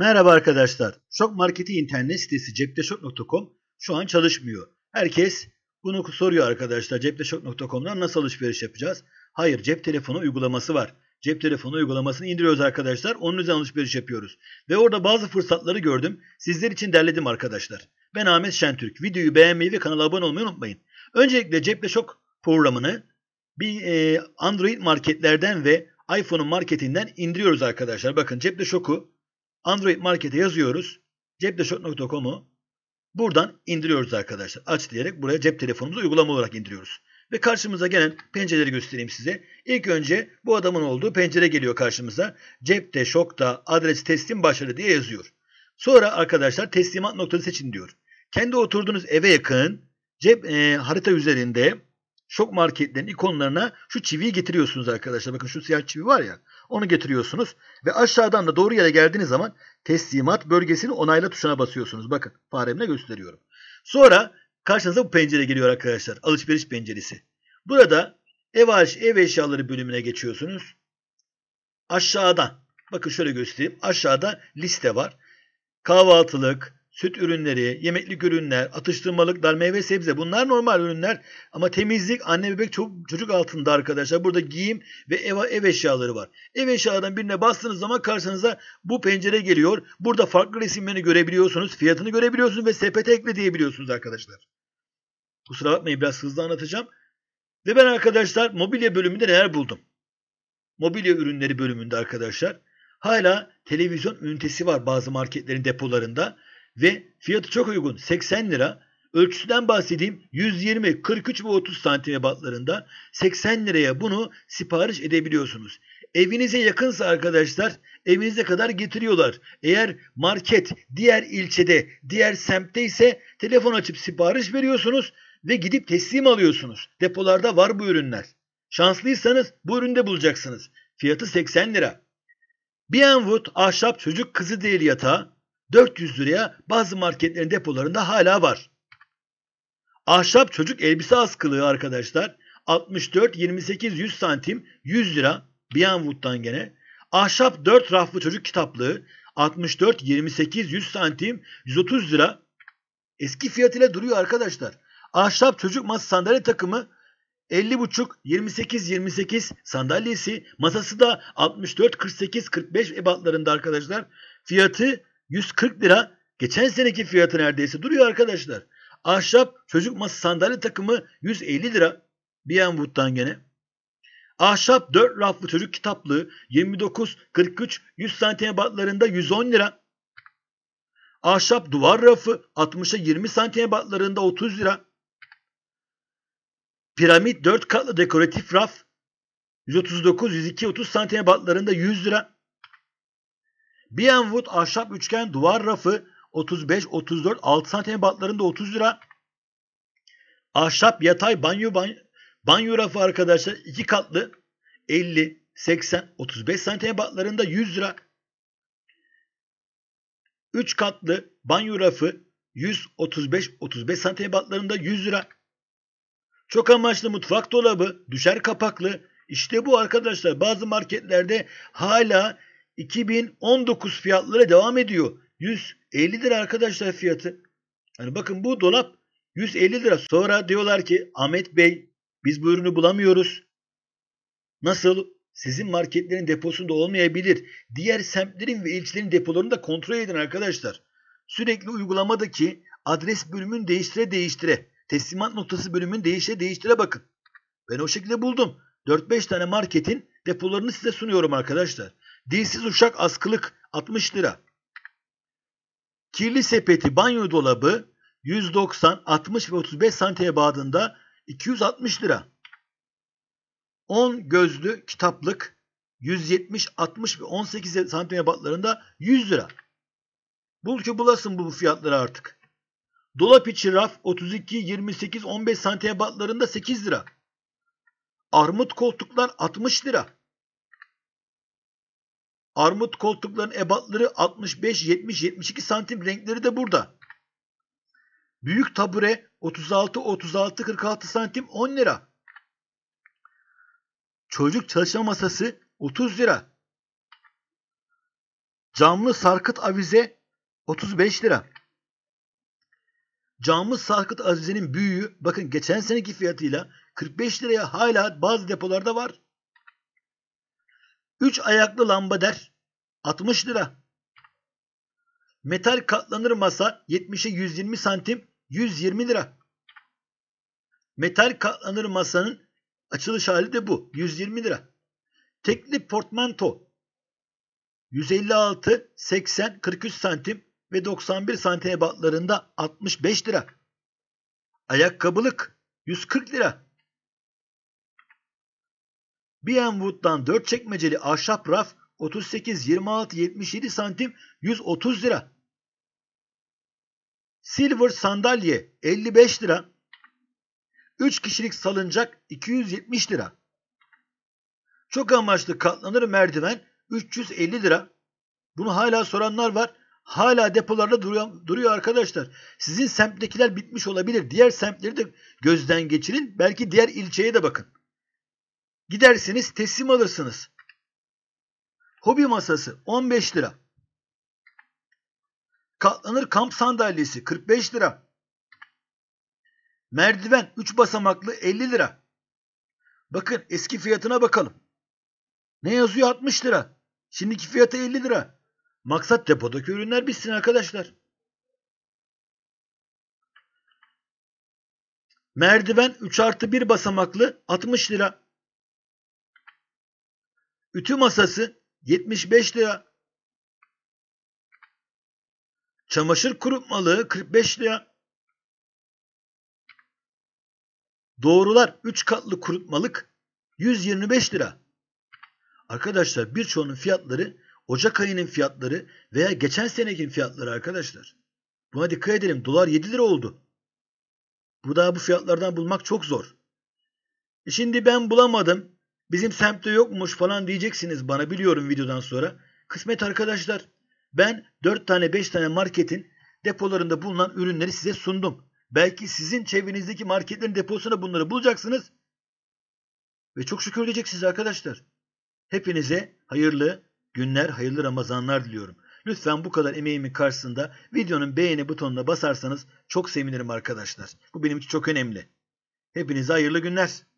Merhaba arkadaşlar. Şok Marketi internet sitesi cepteşok.com şu an çalışmıyor. Herkes bunu soruyor arkadaşlar. Cepteşok.com'dan nasıl alışveriş yapacağız? Hayır cep telefonu uygulaması var. Cep telefonu uygulamasını indiriyoruz arkadaşlar. Onun üzerinden alışveriş yapıyoruz. Ve orada bazı fırsatları gördüm. Sizler için derledim arkadaşlar. Ben Ahmet Şentürk. Videoyu beğenmeyi ve kanala abone olmayı unutmayın. Öncelikle Cepteşok programını bir e, Android marketlerden ve iPhone'un marketinden indiriyoruz arkadaşlar. Bakın Cepteşok'u Android Market'e yazıyoruz. Cepdeşot.com'u buradan indiriyoruz arkadaşlar. Aç diyerek buraya cep telefonumuzu uygulama olarak indiriyoruz. Ve karşımıza gelen pencereleri göstereyim size. İlk önce bu adamın olduğu pencere geliyor karşımıza. Cepte şokta adres teslim başarı diye yazıyor. Sonra arkadaşlar teslimat noktası seçin diyor. Kendi oturduğunuz eve yakın cep e, harita üzerinde şok marketlerin ikonlarına şu çiviyi getiriyorsunuz arkadaşlar. Bakın şu siyah çivi var ya. Onu getiriyorsunuz ve aşağıdan da doğru yere geldiğiniz zaman teslimat bölgesini onayla tuşuna basıyorsunuz. Bakın faremle gösteriyorum. Sonra karşınıza bu pencere geliyor arkadaşlar. Alışveriş penceresi. Burada ev, ev eşyaları bölümüne geçiyorsunuz. Aşağıdan. bakın şöyle göstereyim. Aşağıda liste var. Kahvaltılık, süt ürünleri, yemeklik ürünler, atıştırmalık, dar meyve sebze bunlar normal ürünler. Ama temizlik anne bebek çok, çocuk altında arkadaşlar. Burada giyim ve ev, ev eşyaları var. Ev eşyalarından birine bastığınız zaman karşınıza bu pencere geliyor. Burada farklı resimlerini görebiliyorsunuz, fiyatını görebiliyorsunuz ve sepete ekle diyebiliyorsunuz arkadaşlar. Kusura bakmayın biraz hızlı anlatacağım. Ve ben arkadaşlar mobilya bölümünde neler buldum? Mobilya ürünleri bölümünde arkadaşlar. Hala televizyon ünitesi var bazı marketlerin depolarında. Ve fiyatı çok uygun 80 lira. Ölçüsünden bahsedeyim 120, 43 ve 30 santim ebatlarında 80 liraya bunu sipariş edebiliyorsunuz. Evinize yakınsa arkadaşlar evinize kadar getiriyorlar. Eğer market diğer ilçede, diğer semtte ise telefon açıp sipariş veriyorsunuz ve gidip teslim alıyorsunuz. Depolarda var bu ürünler. Şanslıysanız bu üründe bulacaksınız. Fiyatı 80 lira. Bienwood ahşap çocuk kızı değil yatağı 400 liraya bazı marketlerin depolarında hala var. Ahşap çocuk elbise askılığı arkadaşlar. 64, 28, 100 santim 100 lira. Bianwood'dan gene. Ahşap 4 raflı çocuk kitaplığı 64, 28, 100 santim 130 lira. Eski fiyatıyla duruyor arkadaşlar. Ahşap çocuk masa sandalye takımı 50 buçuk 28 28 sandalyesi masası da 64 48 45 ebatlarında arkadaşlar. Fiyatı 140 lira geçen seneki fiyatı neredeyse duruyor arkadaşlar. Ahşap çocuk masa sandalye takımı 150 lira. Bienwood'dan gene. Ahşap 4 raflı çocuk kitaplığı 29-43 100 santim batlarında 110 lira. Ahşap duvar rafı 60'a 20 santim batlarında 30 lira. Piramit 4 katlı dekoratif raf 139, 102, 30 santim batlarında 100 lira. Bienwood ahşap üçgen duvar rafı 35, 34, 6 santim batlarında 30 lira. Ahşap yatay banyo banyo, banyo rafı arkadaşlar 2 katlı 50, 80, 35 santim batlarında 100 lira. 3 katlı banyo rafı 135, 35 santim batlarında 100 lira. Çok amaçlı mutfak dolabı, düşer kapaklı. İşte bu arkadaşlar bazı marketlerde hala 2019 fiyatlara devam ediyor. 150 lira arkadaşlar fiyatı. Yani bakın bu dolap 150 lira. Sonra diyorlar ki Ahmet Bey biz bu ürünü bulamıyoruz. Nasıl? Sizin marketlerin deposunda olmayabilir. Diğer semtlerin ve ilçelerin depolarını da kontrol edin arkadaşlar. Sürekli uygulamadaki adres bölümünü değiştire değiştire. Teslimat noktası bölümünü değiştire değiştire bakın. Ben o şekilde buldum. 4-5 tane marketin depolarını size sunuyorum arkadaşlar. Dilsiz uşak askılık 60 lira. Kirli sepeti banyo dolabı 190, 60 ve 35 santiye bağında 260 lira. 10 gözlü kitaplık 170, 60 ve 18 santimetre batlarında 100 lira. Bul ki bulasın bu fiyatları artık. Dolap içi raf 32, 28, 15 santimetre batlarında 8 lira. Armut koltuklar 60 lira. Armut koltukların ebatları 65, 70, 72 santim renkleri de burada. Büyük tabure 36, 36, 46 santim 10 lira. Çocuk çalışma masası 30 lira. Camlı sarkıt avize 35 lira. Camlı sarkıt avizenin büyüğü bakın geçen seneki fiyatıyla 45 liraya hala bazı depolarda var. 3 ayaklı lambader 60 lira. Metal katlanır masa 70'e 120 santim 120 lira. Metal katlanır masanın açılış hali de bu 120 lira. Tekli portmanto 156, 80, 43 santim ve 91 santim ebatlarında 65 lira. Ayakkabılık 140 lira. B.M. Wood'dan 4 çekmeceli ahşap raf 38, 26, 77 santim 130 lira. Silver sandalye 55 lira. 3 kişilik salıncak 270 lira. Çok amaçlı katlanır merdiven 350 lira. Bunu hala soranlar var. Hala depolarda duruyor, duruyor arkadaşlar. Sizin semttekiler bitmiş olabilir. Diğer semtleri de gözden geçirin. Belki diğer ilçeye de bakın. Gidersiniz teslim alırsınız. Hobi masası 15 lira. Katlanır kamp sandalyesi 45 lira. Merdiven 3 basamaklı 50 lira. Bakın eski fiyatına bakalım. Ne yazıyor 60 lira. Şimdiki fiyatı 50 lira. Maksat depodaki ürünler bitsin arkadaşlar. Merdiven 3 artı 1 basamaklı 60 lira. Ütü masası 75 lira. Çamaşır kurutmalığı 45 lira. Doğrular 3 katlı kurutmalık 125 lira. Arkadaşlar birçoğunun fiyatları Ocak ayının fiyatları veya geçen senekin fiyatları arkadaşlar. Buna dikkat edelim. Dolar 7 lira oldu. Bu daha bu fiyatlardan bulmak çok zor. E şimdi ben bulamadım. Bizim semtte yokmuş falan diyeceksiniz bana biliyorum videodan sonra. Kısmet arkadaşlar. Ben 4 tane 5 tane marketin depolarında bulunan ürünleri size sundum. Belki sizin çevrenizdeki marketlerin deposuna bunları bulacaksınız. Ve çok şükür diyeceksiniz arkadaşlar. Hepinize hayırlı günler, hayırlı Ramazanlar diliyorum. Lütfen bu kadar emeğimin karşısında videonun beğeni butonuna basarsanız çok sevinirim arkadaşlar. Bu benim için çok önemli. Hepinize hayırlı günler.